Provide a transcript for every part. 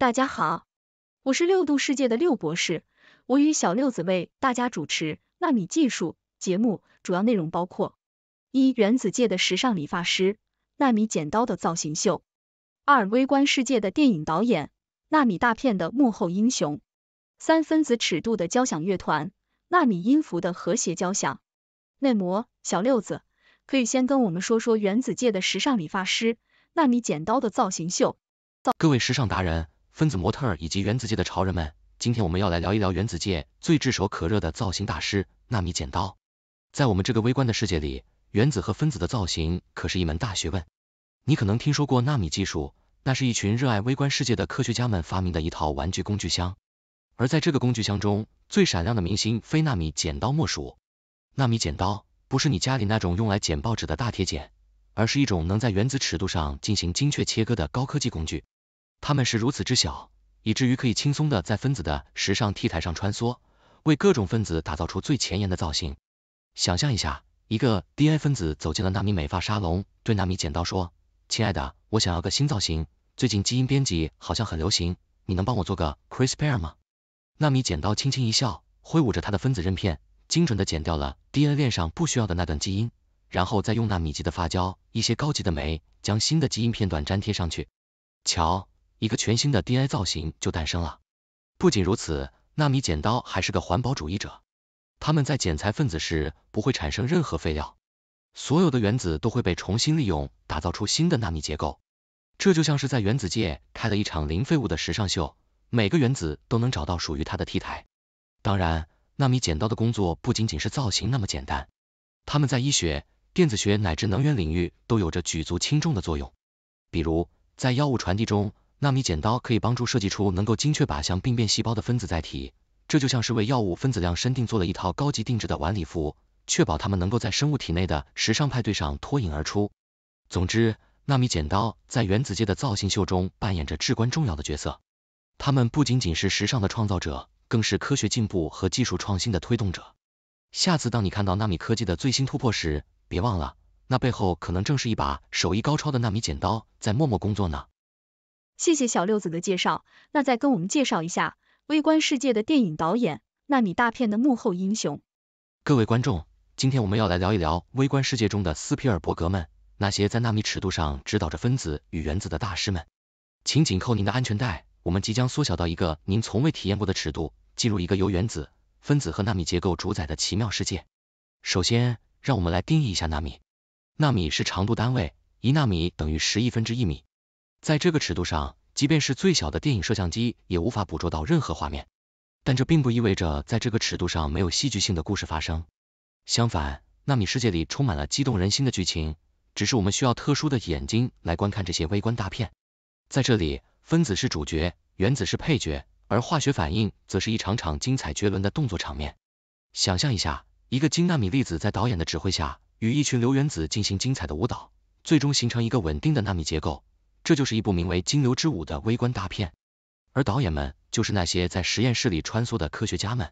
大家好，我是六度世界的六博士，我与小六子为大家主持纳米技术节目，主要内容包括：一、原子界的时尚理发师，纳米剪刀的造型秀；二、微观世界的电影导演，纳米大片的幕后英雄；三、分子尺度的交响乐团，纳米音符的和谐交响。内模小六子，可以先跟我们说说原子界的时尚理发师，纳米剪刀的造型秀。各位时尚达人。分子模特儿以及原子界的潮人们，今天我们要来聊一聊原子界最炙手可热的造型大师——纳米剪刀。在我们这个微观的世界里，原子和分子的造型可是一门大学问。你可能听说过纳米技术，那是一群热爱微观世界的科学家们发明的一套玩具工具箱。而在这个工具箱中最闪亮的明星，非纳米剪刀莫属。纳米剪刀不是你家里那种用来剪报纸的大铁剪，而是一种能在原子尺度上进行精确切割的高科技工具。它们是如此之小，以至于可以轻松的在分子的时尚 T 台上穿梭，为各种分子打造出最前沿的造型。想象一下，一个 DNA 分子走进了纳米美发沙龙，对纳米剪刀说：“亲爱的，我想要个新造型。最近基因编辑好像很流行，你能帮我做个 CRISPR 吗？”纳米剪刀轻轻一笑，挥舞着它的分子刃片，精准的剪掉了 DNA 链上不需要的那段基因，然后再用纳米级的发胶、一些高级的酶，将新的基因片段粘贴上去。瞧。一个全新的 D I 造型就诞生了。不仅如此，纳米剪刀还是个环保主义者。他们在剪裁分子时不会产生任何废料，所有的原子都会被重新利用，打造出新的纳米结构。这就像是在原子界开了一场零废物的时尚秀，每个原子都能找到属于它的 T 台。当然，纳米剪刀的工作不仅仅是造型那么简单，他们在医学、电子学乃至能源领域都有着举足轻重的作用。比如在药物传递中。纳米剪刀可以帮助设计出能够精确靶向病变细胞的分子载体，这就像是为药物分子量身定做了一套高级定制的晚礼服，确保它们能够在生物体内的时尚派对上脱颖而出。总之，纳米剪刀在原子界的造型秀中扮演着至关重要的角色，它们不仅仅是时尚的创造者，更是科学进步和技术创新的推动者。下次当你看到纳米科技的最新突破时，别忘了，那背后可能正是一把手艺高超的纳米剪刀在默默工作呢。谢谢小六子的介绍，那再跟我们介绍一下微观世界的电影导演，纳米大片的幕后英雄。各位观众，今天我们要来聊一聊微观世界中的斯皮尔伯格们，那些在纳米尺度上指导着分子与原子的大师们。请紧扣您的安全带，我们即将缩小到一个您从未体验过的尺度，进入一个由原子、分子和纳米结构主宰的奇妙世界。首先，让我们来定义一下纳米。纳米是长度单位，一纳米等于十亿分之一米。在这个尺度上，即便是最小的电影摄像机也无法捕捉到任何画面。但这并不意味着在这个尺度上没有戏剧性的故事发生。相反，纳米世界里充满了激动人心的剧情，只是我们需要特殊的眼睛来观看这些微观大片。在这里，分子是主角，原子是配角，而化学反应则是一场场精彩绝伦的动作场面。想象一下，一个金纳米粒子在导演的指挥下，与一群硫原子进行精彩的舞蹈，最终形成一个稳定的纳米结构。这就是一部名为《金牛之舞》的微观大片，而导演们就是那些在实验室里穿梭的科学家们。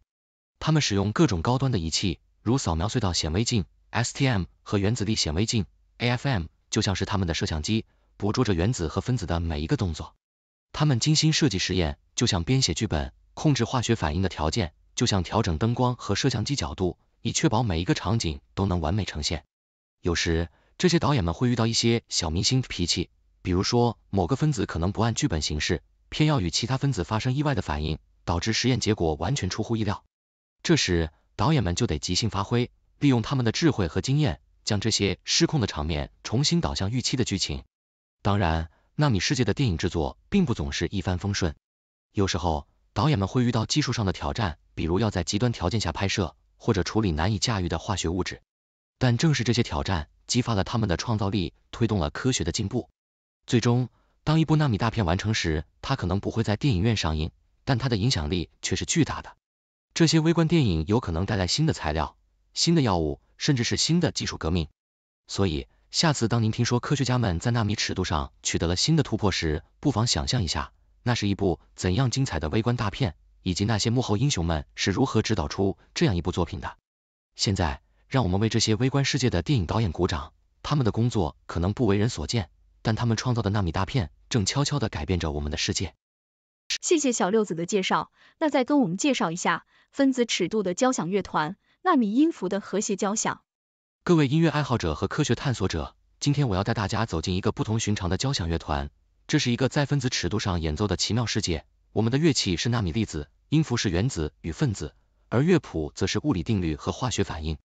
他们使用各种高端的仪器，如扫描隧道显微镜 （STM） 和原子力显微镜 （AFM），就像是他们的摄像机，捕捉着原子和分子的每一个动作。他们精心设计实验，就像编写剧本；控制化学反应的条件，就像调整灯光和摄像机角度，以确保每一个场景都能完美呈现。有时，这些导演们会遇到一些小明星的脾气。比如说，某个分子可能不按剧本行事，偏要与其他分子发生意外的反应，导致实验结果完全出乎意料。这时，导演们就得即兴发挥，利用他们的智慧和经验，将这些失控的场面重新导向预期的剧情。当然，纳米世界的电影制作并不总是一帆风顺，有时候导演们会遇到技术上的挑战，比如要在极端条件下拍摄，或者处理难以驾驭的化学物质。但正是这些挑战激发了他们的创造力，推动了科学的进步。最终，当一部纳米大片完成时，它可能不会在电影院上映，但它的影响力却是巨大的。这些微观电影有可能带来新的材料、新的药物，甚至是新的技术革命。所以，下次当您听说科学家们在纳米尺度上取得了新的突破时，不妨想象一下，那是一部怎样精彩的微观大片，以及那些幕后英雄们是如何指导出这样一部作品的。现在，让我们为这些微观世界的电影导演鼓掌，他们的工作可能不为人所见。但他们创造的纳米大片，正悄悄地改变着我们的世界。谢谢小六子的介绍，那再跟我们介绍一下分子尺度的交响乐团，纳米音符的和谐交响。各位音乐爱好者和科学探索者，今天我要带大家走进一个不同寻常的交响乐团，这是一个在分子尺度上演奏的奇妙世界。我们的乐器是纳米粒子，音符是原子与分子，而乐谱则是物理定律和化学反应。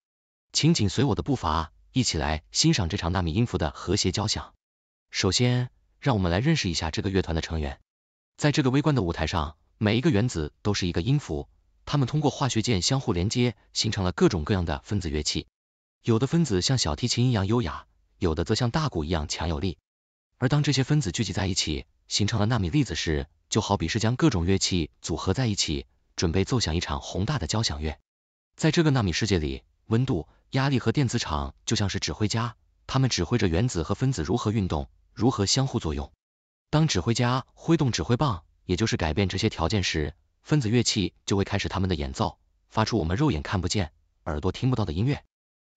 请紧随我的步伐，一起来欣赏这场纳米音符的和谐交响。首先，让我们来认识一下这个乐团的成员。在这个微观的舞台上，每一个原子都是一个音符，它们通过化学键相互连接，形成了各种各样的分子乐器。有的分子像小提琴一样优雅，有的则像大鼓一样强有力。而当这些分子聚集在一起，形成了纳米粒子时，就好比是将各种乐器组合在一起，准备奏响一场宏大的交响乐。在这个纳米世界里，温度、压力和电子场就像是指挥家，他们指挥着原子和分子如何运动。如何相互作用？当指挥家挥动指挥棒，也就是改变这些条件时，分子乐器就会开始他们的演奏，发出我们肉眼看不见、耳朵听不到的音乐。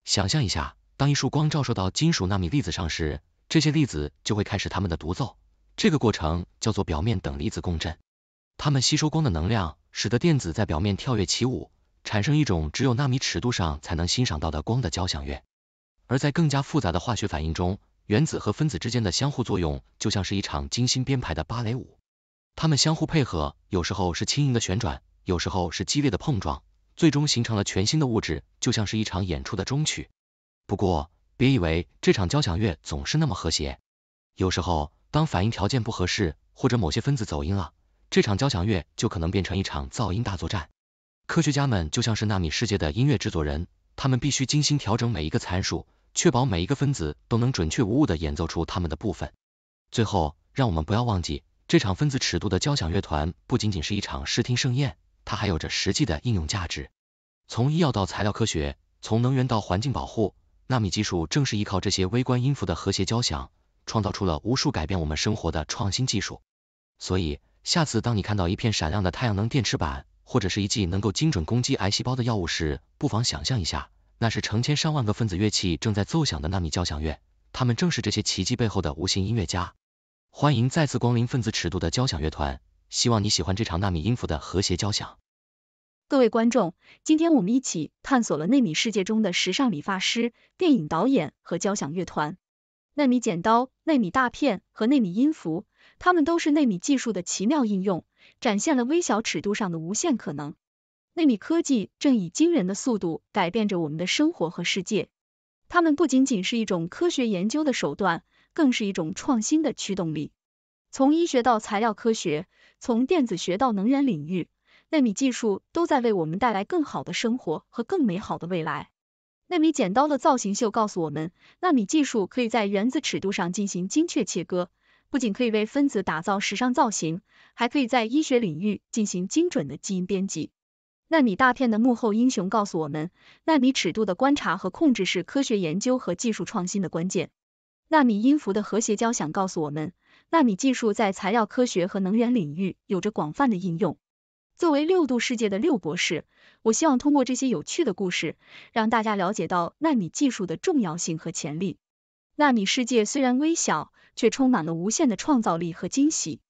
想象一下，当一束光照射到金属纳米粒子上时，这些粒子就会开始他们的独奏。这个过程叫做表面等离子共振，它们吸收光的能量，使得电子在表面跳跃起舞，产生一种只有纳米尺度上才能欣赏到的光的交响乐。而在更加复杂的化学反应中，原子和分子之间的相互作用，就像是一场精心编排的芭蕾舞，它们相互配合，有时候是轻盈的旋转，有时候是激烈的碰撞，最终形成了全新的物质，就像是一场演出的终曲。不过，别以为这场交响乐总是那么和谐，有时候当反应条件不合适，或者某些分子走音了，这场交响乐就可能变成一场噪音大作战。科学家们就像是纳米世界的音乐制作人，他们必须精心调整每一个参数。确保每一个分子都能准确无误的演奏出他们的部分。最后，让我们不要忘记，这场分子尺度的交响乐团不仅仅是一场视听盛宴，它还有着实际的应用价值。从医药到材料科学，从能源到环境保护，纳米技术正是依靠这些微观音符的和谐交响，创造出了无数改变我们生活的创新技术。所以，下次当你看到一片闪亮的太阳能电池板，或者是一剂能够精准攻击癌细胞的药物时，不妨想象一下。那是成千上万个分子乐器正在奏响的纳米交响乐，他们正是这些奇迹背后的无形音乐家。欢迎再次光临分子尺度的交响乐团，希望你喜欢这场纳米音符的和谐交响。各位观众，今天我们一起探索了纳米世界中的时尚理发师、电影导演和交响乐团、纳米剪刀、纳米大片和纳米音符，它们都是纳米技术的奇妙应用，展现了微小尺度上的无限可能。纳米科技正以惊人的速度改变着我们的生活和世界。它们不仅仅是一种科学研究的手段，更是一种创新的驱动力。从医学到材料科学，从电子学到能源领域，纳米技术都在为我们带来更好的生活和更美好的未来。纳米剪刀的造型秀告诉我们，纳米技术可以在原子尺度上进行精确切割，不仅可以为分子打造时尚造型，还可以在医学领域进行精准的基因编辑。纳米大片的幕后英雄告诉我们，纳米尺度的观察和控制是科学研究和技术创新的关键。纳米音符的和谐交响告诉我们，纳米技术在材料科学和能源领域有着广泛的应用。作为六度世界的六博士，我希望通过这些有趣的故事，让大家了解到纳米技术的重要性和潜力。纳米世界虽然微小，却充满了无限的创造力和惊喜。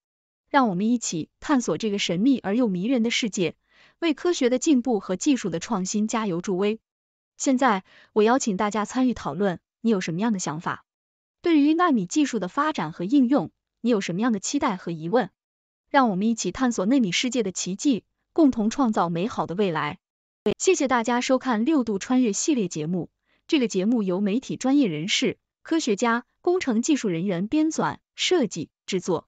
让我们一起探索这个神秘而又迷人的世界。为科学的进步和技术的创新加油助威！现在我邀请大家参与讨论，你有什么样的想法？对于纳米技术的发展和应用，你有什么样的期待和疑问？让我们一起探索纳米世界的奇迹，共同创造美好的未来。谢谢大家收看六度穿越系列节目。这个节目由媒体专业人士、科学家、工程技术人员编纂、设计、制作。